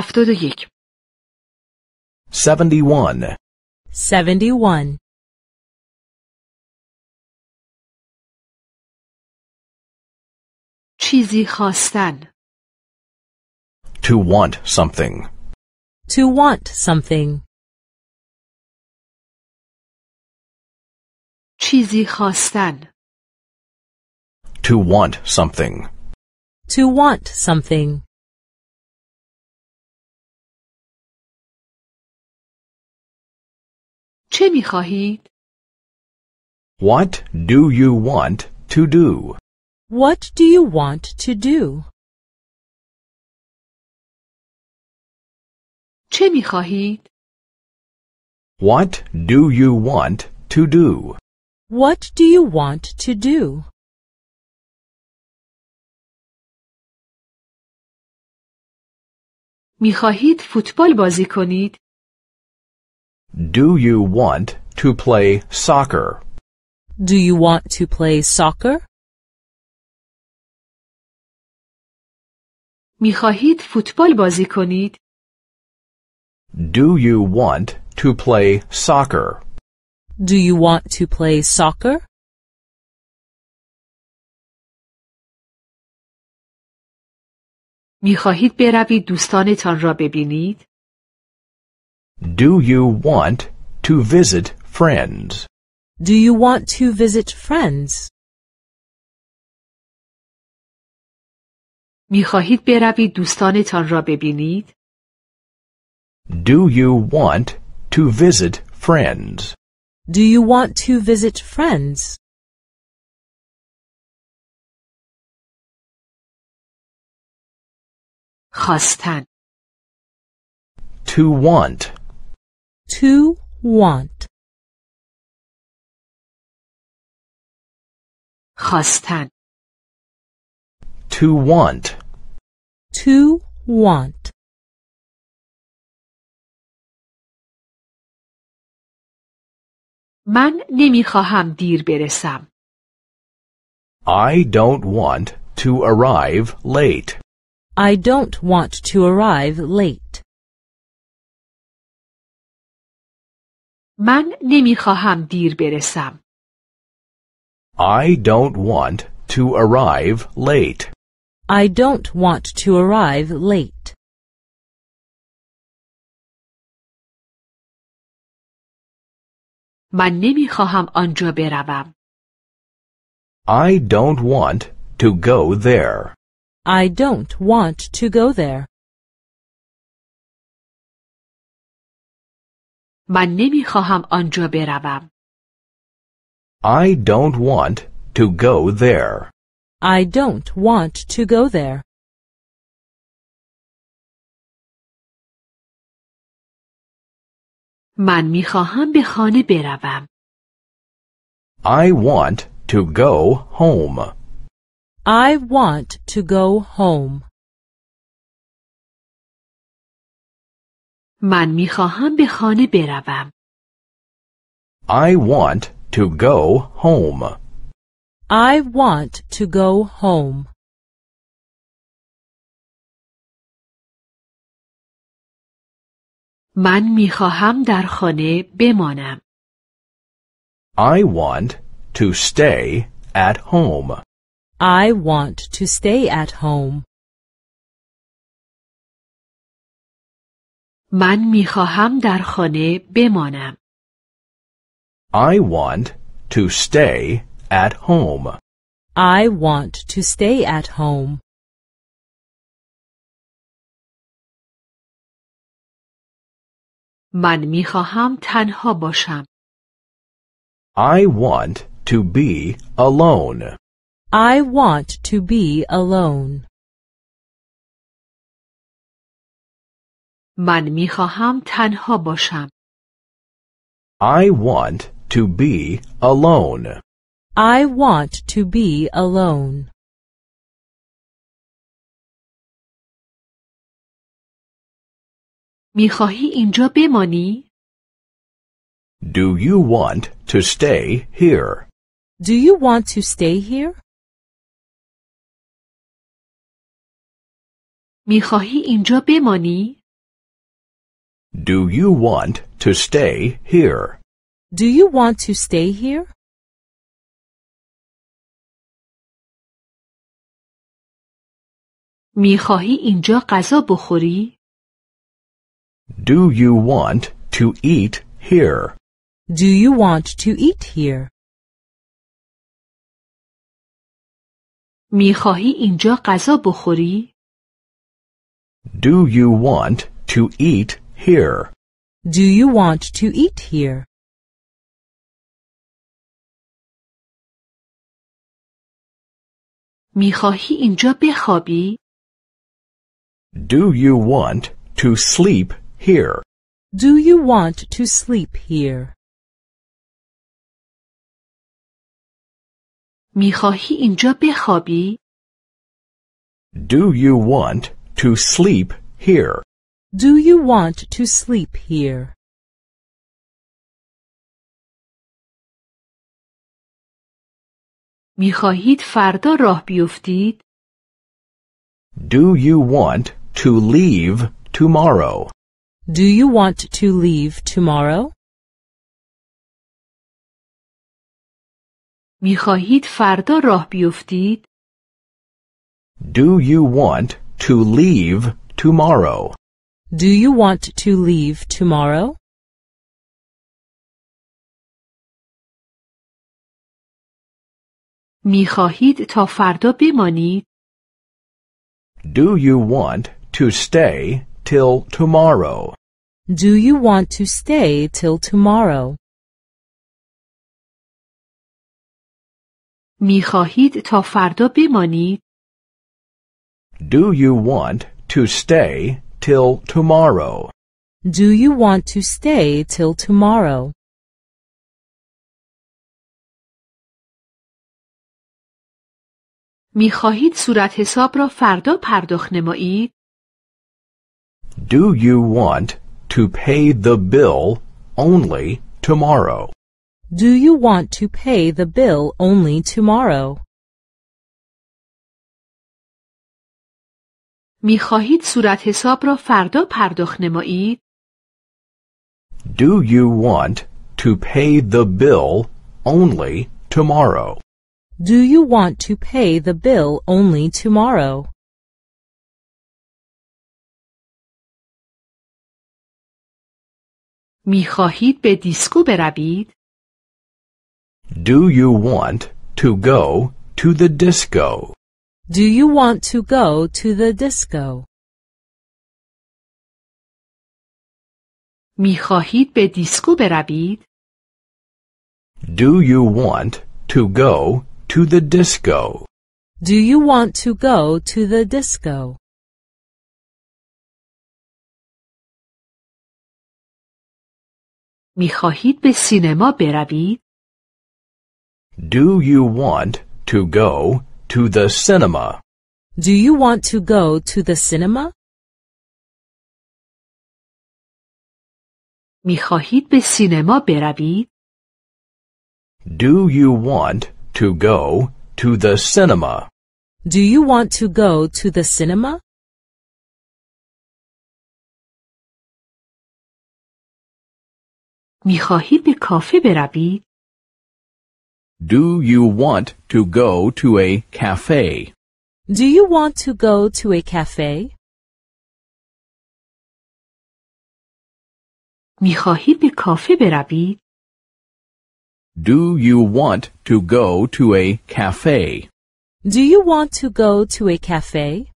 هفتاد و یک 71 71 چیزی خواستن To want something. To want something. چیزی خواستن To want something. To want something. چه می خواهید؟ What do you want to do? What do you want to do? چه می خواهید؟ What do you want to do? What do you want to do? می خواهید فوتبال بازی کنید؟ do you want to play soccer? Do you want to play soccer? میخواهید فوتبال بازی کنید؟ Do you want to play soccer? Do you want to play soccer? میخواهید بروید دوستانتان را ببینید؟ do you want to visit friends? Do you want to visit friends? می خواهید بروید دوستانتان را ببینید؟ Do you want to visit friends? Do you want to visit friends? خواستن To want to want. خواستن. To want. To want. من نمیخواهم دیر برسم. I don't want to arrive late. I don't want to arrive late. من نمیخواهم دیر برسم. I don't want to arrive late. I don't want to arrive late. من نمیخواهم آنجا بروم. I don't want to go there. I don't want to go there. من آنجا بروم. I don't want to go there. I don't want to go there. من به خانه بروم. I want to go home. I want to go home. من به خانه بروم. I want to go home. I want to go home. من در خانه بمانم. I want to stay at home. I want to stay at home. من میخواهم در خانه بمانم. I want to stay at home. I want to stay at home. من میخواهم تنها باشم. I want to be alone. I want to be alone. من تنها باشم. I want to be alone. I want to be alone. میخواهی اینجا بمانی؟ Do you want to stay here? Do you want to stay here? اینجا بمانی؟ do you want to stay here? Do you want to stay here? میخواهی اینجا غذا بخوری؟ Do you want to eat here? Do you want to eat here? میخواهی اینجا غذا بخوری؟ Do you want to eat here? Do you want to eat here? میخواهی اینجا بخوابی؟ Do you want to sleep here? Do you want to sleep here? میخواهی اینجا بخوابی؟ Do you want to sleep here? Do you want to sleep here? میخواهید فردا راه بیفتید؟ Do you want to leave tomorrow? Do you want to leave tomorrow? میخواهید فردا راه بیفتید؟ Do you want to leave tomorrow? Do you want to leave tomorrow? تا فردا بمانید؟ Do you want to stay till tomorrow? Do you want to stay till tomorrow? تا فردا بمانید؟ Do you want to stay till tomorrow? Do you want to stay till tomorrow? می خواهید صورت حساب را فردا پرداخت نمایید؟ Do you want to pay the bill only tomorrow? Do you want to pay the bill only tomorrow? میخواهید صورت حساب را فردا پرداخت نمایید؟ Do you want to pay the bill only tomorrow? Do you want to pay the bill only tomorrow? خواهید به دیسکو بروید؟ Do you want to go to the disco? Do you want to go to the disco? میخواهید به دیسکو بروید؟ Do you want to go to the disco? Do you want to go to the disco? میخواهید به سینما بروید؟ Do you want to go to the cinema? Do you want to go to the cinema? میخواهید به سینما بروید؟ Do you want to go to the cinema? Do you want to go to the cinema? میخواهید به کافه بروید؟ do you want to go to a cafe? Do you want to go to a cafe? میخواهید به کافه بروید؟ Do you want to go to a cafe? Do you want to go to a cafe?